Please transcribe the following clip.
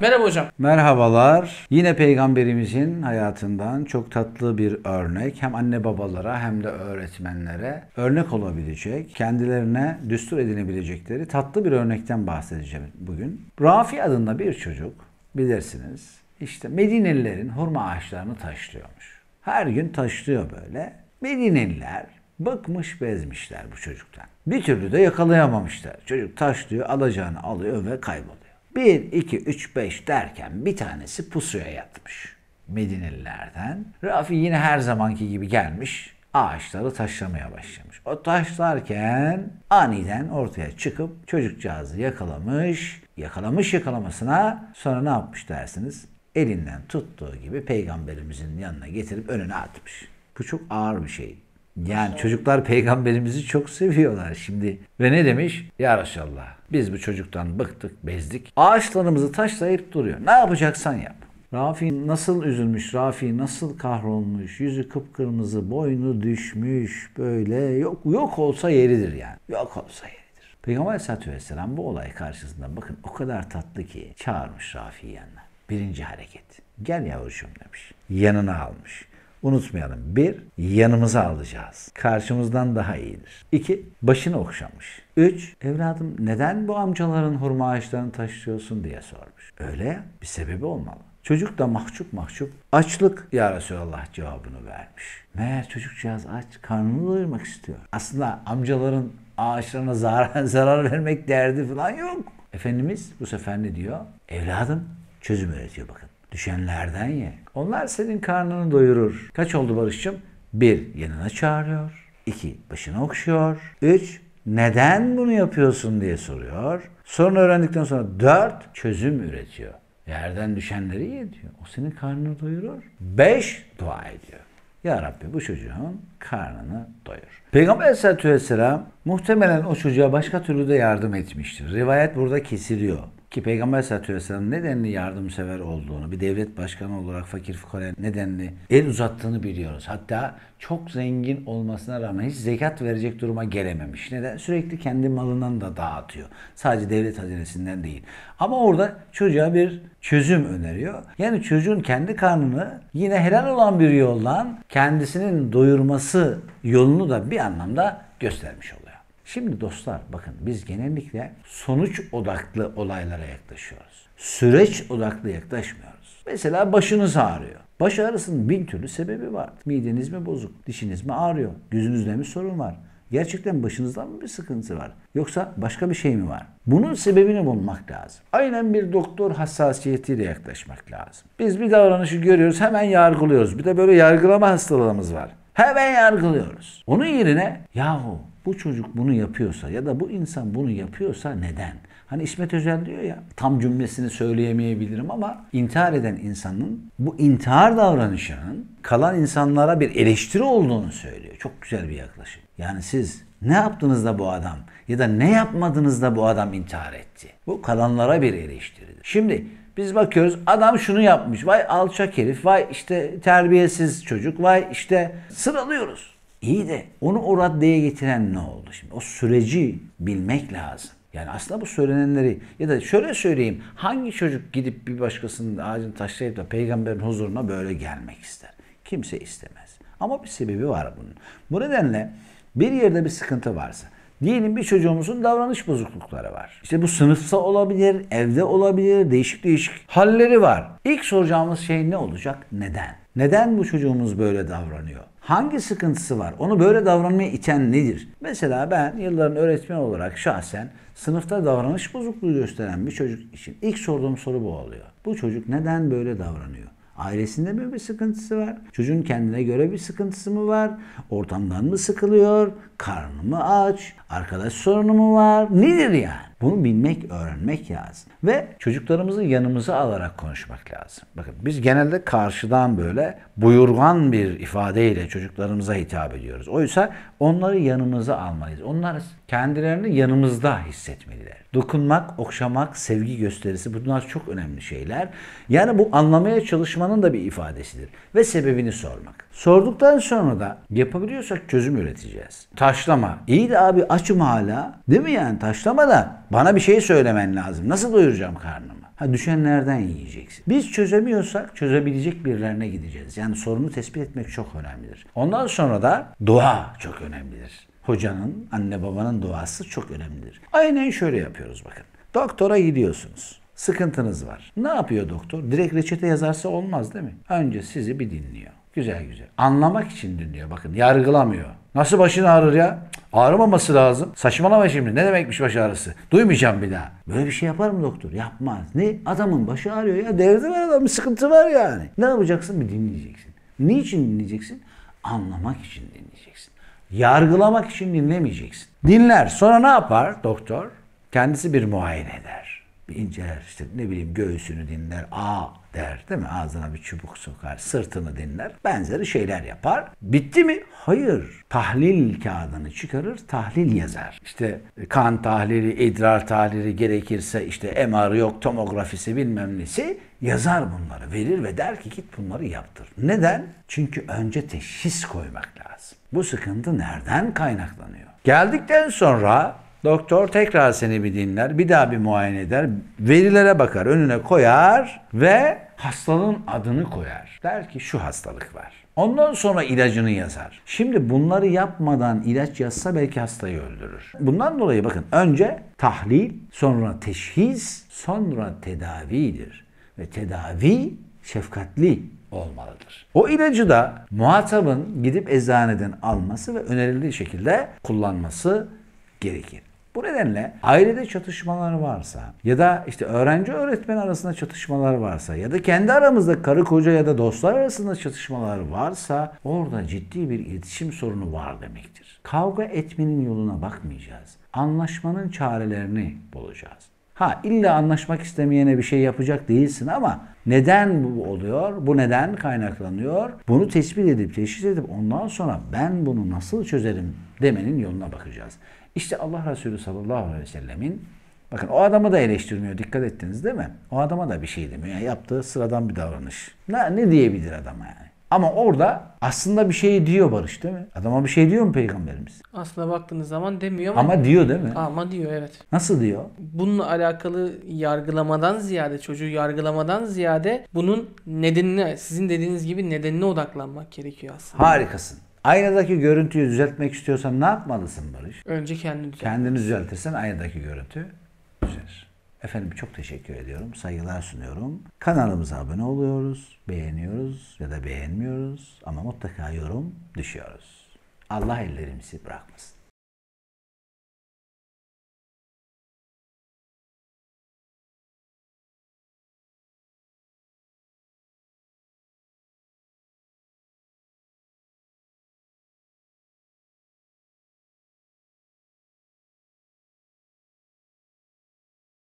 Merhaba hocam. Merhabalar. Yine peygamberimizin hayatından çok tatlı bir örnek hem anne babalara hem de öğretmenlere örnek olabilecek, kendilerine düstur edinebilecekleri tatlı bir örnekten bahsedeceğim bugün. Rafi adında bir çocuk bilirsiniz İşte Medinelilerin hurma ağaçlarını taşlıyormuş. Her gün taşlıyor böyle. Medineliler Bıkmış bezmişler bu çocuktan. Bir türlü de yakalayamamışlar. Çocuk taşlıyor, alacağını alıyor ve kayboluyor. 1, 2, 3, 5 derken bir tanesi pusuya yatmış. Medinelilerden. Rafi yine her zamanki gibi gelmiş. Ağaçları taşlamaya başlamış. O taşlarken aniden ortaya çıkıp çocukcağızı yakalamış. Yakalamış yakalamasına sonra ne yapmış dersiniz? Elinden tuttuğu gibi peygamberimizin yanına getirip önüne atmış. Bu çok ağır bir şey. Yani çocuklar peygamberimizi çok seviyorlar şimdi. Ve ne demiş? Ya Resulallah biz bu çocuktan bıktık, bezdik. Ağaçlarımızı taşlayıp duruyor. Ne yapacaksan yap. Rafi nasıl üzülmüş, Rafi nasıl kahrolmuş, yüzü kıpkırmızı, boynu düşmüş, böyle yok yok olsa yeridir yani. Yok olsa yeridir. Peygamber Aleyhisselatü Vesselam bu olay karşısında bakın o kadar tatlı ki çağırmış Rafi'yi yanına. Birinci hareket. Gel yavrucuğum demiş. Yanına almış. Unutmayalım. Bir, yanımıza alacağız. Karşımızdan daha iyidir. İki, başını okşamış. Üç, evladım neden bu amcaların hurma ağaçlarını taşıyorsun diye sormuş. Öyle ya, bir sebebi olmalı. Çocuk da mahcup mahcup açlık ya Resulallah cevabını vermiş. Meğer çocukcağız aç, karnını doyurmak istiyor. Aslında amcaların ağaçlarına zarar, zarar vermek derdi falan yok. Efendimiz bu sefer ne diyor? Evladım çözüm öğretiyor bakın. Düşenlerden ye. Onlar senin karnını doyurur. Kaç oldu Barış'cığım? Bir, yanına çağırıyor. İki, başını okşuyor. Üç, neden bunu yapıyorsun diye soruyor. Sorunu öğrendikten sonra dört, çözüm üretiyor. Yerden düşenleri ye diyor. O senin karnını doyurur. Beş, dua ediyor. Ya Rabbi bu çocuğun karnını doyur. Peygamber aleyhissalatü vesselam muhtemelen o çocuğa başka türlü de yardım etmiştir. Rivayet burada kesiliyor. Ki Peygamber Aleyhisselatü Vesselam nedenli yardımsever olduğunu, bir devlet başkanı olarak fakir fukaraya nedenli el uzattığını biliyoruz. Hatta çok zengin olmasına rağmen hiç zekat verecek duruma gelememiş. Neden? Sürekli kendi malından da dağıtıyor. Sadece devlet hazinesinden değil. Ama orada çocuğa bir çözüm öneriyor. Yani çocuğun kendi karnını yine helal olan bir yoldan kendisinin doyurması yolunu da bir anlamda göstermiş oluyor. Şimdi dostlar bakın biz genellikle sonuç odaklı olaylara yaklaşıyoruz. Süreç odaklı yaklaşmıyoruz. Mesela başınız ağrıyor. Baş ağrısının bin türlü sebebi var. Mideniz mi bozuk, dişiniz mi ağrıyor, gözünüzde mi sorun var? Gerçekten başınızda mı bir sıkıntı var? Yoksa başka bir şey mi var? Bunun sebebini bulmak lazım. Aynen bir doktor hassasiyetiyle yaklaşmak lazım. Biz bir davranışı görüyoruz hemen yargılıyoruz. Bir de böyle yargılama hastalığımız var. Hemen yargılıyoruz. Onun yerine yahu bu çocuk bunu yapıyorsa ya da bu insan bunu yapıyorsa neden? Hani İsmet Özel diyor ya tam cümlesini söyleyemeyebilirim ama intihar eden insanın bu intihar davranışının kalan insanlara bir eleştiri olduğunu söylüyor. Çok güzel bir yaklaşım. Yani siz ne yaptınız da bu adam ya da ne yapmadınız da bu adam intihar etti? Bu kalanlara bir eleştiridir. Şimdi biz bakıyoruz adam şunu yapmış. Vay alçak herif, vay işte terbiyesiz çocuk, vay işte sıralıyoruz. İyi de onu o raddeye getiren ne oldu? Şimdi o süreci bilmek lazım. Yani aslında bu söylenenleri ya da şöyle söyleyeyim. Hangi çocuk gidip bir başkasının ağacını taşlayıp da peygamberin huzuruna böyle gelmek ister? Kimse istemez. Ama bir sebebi var bunun. Bu nedenle bir yerde bir sıkıntı varsa Diyelim bir çocuğumuzun davranış bozuklukları var. İşte bu sınıfta olabilir, evde olabilir, değişik değişik halleri var. İlk soracağımız şey ne olacak? Neden? Neden bu çocuğumuz böyle davranıyor? hangi sıkıntısı var? Onu böyle davranmaya iten nedir? Mesela ben yılların öğretmen olarak şahsen sınıfta davranış bozukluğu gösteren bir çocuk için ilk sorduğum soru bu oluyor. Bu çocuk neden böyle davranıyor? Ailesinde mi bir sıkıntısı var? Çocuğun kendine göre bir sıkıntısı mı var? Ortamdan mı sıkılıyor? Karnı mı aç? Arkadaş sorunu mu var? Nedir yani? Bunu bilmek, öğrenmek lazım. Ve çocuklarımızı yanımıza alarak konuşmak lazım. Bakın biz genelde karşıdan böyle buyurgan bir ifadeyle çocuklarımıza hitap ediyoruz. Oysa onları yanımıza almalıyız. Onlar kendilerini yanımızda hissetmeliler. Dokunmak, okşamak, sevgi gösterisi bunlar çok önemli şeyler. Yani bu anlamaya çalışmanın da bir ifadesidir. Ve sebebini sormak. Sorduktan sonra da yapabiliyorsak çözüm üreteceğiz. Taşlama. İyi de abi açım hala. Değil mi yani? Taşlama da bana bir şey söylemen lazım. Nasıl doyuracağım karnımı? Ha düşenlerden yiyeceksin. Biz çözemiyorsak çözebilecek birilerine gideceğiz. Yani sorunu tespit etmek çok önemlidir. Ondan sonra da dua çok önemlidir. Hocanın, anne babanın duası çok önemlidir. Aynen şöyle yapıyoruz bakın. Doktora gidiyorsunuz. Sıkıntınız var. Ne yapıyor doktor? Direkt reçete yazarsa olmaz değil mi? Önce sizi bir dinliyor. Güzel güzel. Anlamak için dinliyor bakın. Yargılamıyor. Nasıl başın ağrır ya? Ağrımaması lazım. Saçmalama şimdi. Ne demekmiş baş ağrısı? Duymayacağım bir daha. Böyle bir şey yapar mı doktor? Yapmaz. Ne? Adamın başı ağrıyor ya. Derdi var adamın. Sıkıntı var yani. Ne yapacaksın? Bir dinleyeceksin. Niçin dinleyeceksin? Anlamak için dinleyeceksin. Yargılamak için dinlemeyeceksin. Dinler. Sonra ne yapar doktor? Kendisi bir muayene eder bir inceler. işte ne bileyim göğsünü dinler. A der değil mi? Ağzına bir çubuk sokar. Sırtını dinler. Benzeri şeyler yapar. Bitti mi? Hayır. Tahlil kağıdını çıkarır. Tahlil yazar. işte kan tahlili, idrar tahlili gerekirse işte MR yok, tomografisi bilmem nesi yazar bunları. Verir ve der ki git bunları yaptır. Neden? Çünkü önce teşhis koymak lazım. Bu sıkıntı nereden kaynaklanıyor? Geldikten sonra Doktor tekrar seni bir dinler, bir daha bir muayene eder, verilere bakar, önüne koyar ve hastalığın adını koyar. Der ki şu hastalık var. Ondan sonra ilacını yazar. Şimdi bunları yapmadan ilaç yazsa belki hastayı öldürür. Bundan dolayı bakın önce tahlil, sonra teşhis, sonra tedavidir. Ve tedavi şefkatli olmalıdır. O ilacı da muhatabın gidip eczaneden alması ve önerildiği şekilde kullanması gerekir. Bu nedenle ailede çatışmalar varsa ya da işte öğrenci öğretmen arasında çatışmalar varsa ya da kendi aramızda karı koca ya da dostlar arasında çatışmalar varsa orada ciddi bir iletişim sorunu var demektir. Kavga etmenin yoluna bakmayacağız. Anlaşmanın çarelerini bulacağız. Ha illa anlaşmak istemeyene bir şey yapacak değilsin ama neden bu oluyor? Bu neden kaynaklanıyor? Bunu tespit edip teşhis edip ondan sonra ben bunu nasıl çözerim demenin yoluna bakacağız. İşte Allah Resulü sallallahu aleyhi ve sellemin Bakın o adamı da eleştirmiyor. Dikkat ettiniz değil mi? O adama da bir şey demiyor. Yani yaptığı sıradan bir davranış. Ne, ne diyebilir adama yani? Ama orada aslında bir şey diyor Barış değil mi? Adama bir şey diyor mu peygamberimiz? Aslına baktığınız zaman demiyor ama. Ama diyor değil mi? Ama diyor evet. Nasıl diyor? Bununla alakalı yargılamadan ziyade çocuğu yargılamadan ziyade bunun nedenine sizin dediğiniz gibi nedenine odaklanmak gerekiyor aslında. Harikasın. Aynadaki görüntüyü düzeltmek istiyorsan ne yapmalısın Barış? Önce kendini düzelt. Kendini düzeltirsen aynadaki görüntü Efendim çok teşekkür ediyorum. Saygılar sunuyorum. Kanalımıza abone oluyoruz, beğeniyoruz ya da beğenmiyoruz ama mutlaka yorum düşüyoruz. Allah ellerimizi bırakmasın.